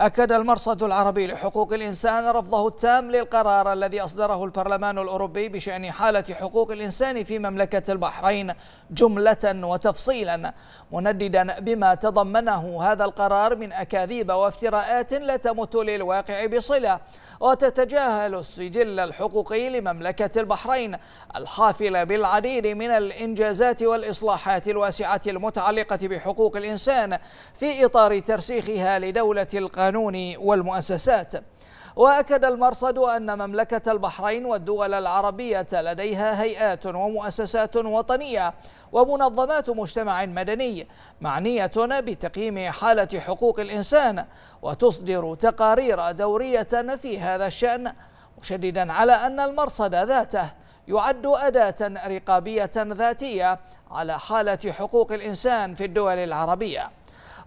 أكد المرصد العربي لحقوق الإنسان رفضه التام للقرار الذي أصدره البرلمان الأوروبي بشأن حالة حقوق الإنسان في مملكة البحرين جملة وتفصيلا منددا بما تضمنه هذا القرار من أكاذيب وافتراءات لا تمت للواقع بصلة وتتجاهل السجل الحقوقي لمملكة البحرين الحافلة بالعديد من الإنجازات والإصلاحات الواسعة المتعلقة بحقوق الإنسان في إطار ترسيخها لدولة القرار القانون والمؤسسات وأكد المرصد أن مملكة البحرين والدول العربية لديها هيئات ومؤسسات وطنية ومنظمات مجتمع مدني معنية بتقييم حالة حقوق الإنسان وتصدر تقارير دورية في هذا الشأن مشددا على أن المرصد ذاته يعد أداة رقابية ذاتية على حالة حقوق الإنسان في الدول العربية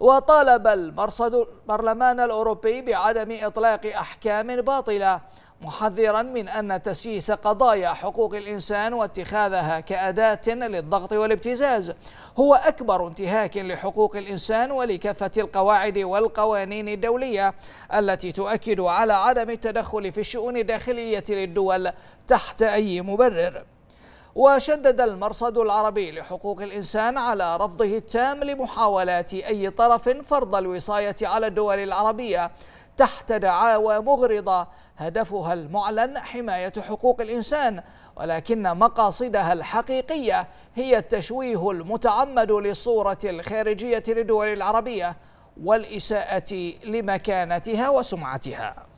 وطالب المرصد البرلمان الأوروبي بعدم إطلاق أحكام باطلة محذرا من أن تسييس قضايا حقوق الإنسان واتخاذها كأداة للضغط والابتزاز هو أكبر انتهاك لحقوق الإنسان ولكافة القواعد والقوانين الدولية التي تؤكد على عدم التدخل في الشؤون الداخلية للدول تحت أي مبرر وشدد المرصد العربي لحقوق الإنسان على رفضه التام لمحاولات أي طرف فرض الوصاية على الدول العربية تحت دعاوى مغرضة هدفها المعلن حماية حقوق الإنسان ولكن مقاصدها الحقيقية هي التشويه المتعمد للصورة الخارجية للدول العربية والإساءة لمكانتها وسمعتها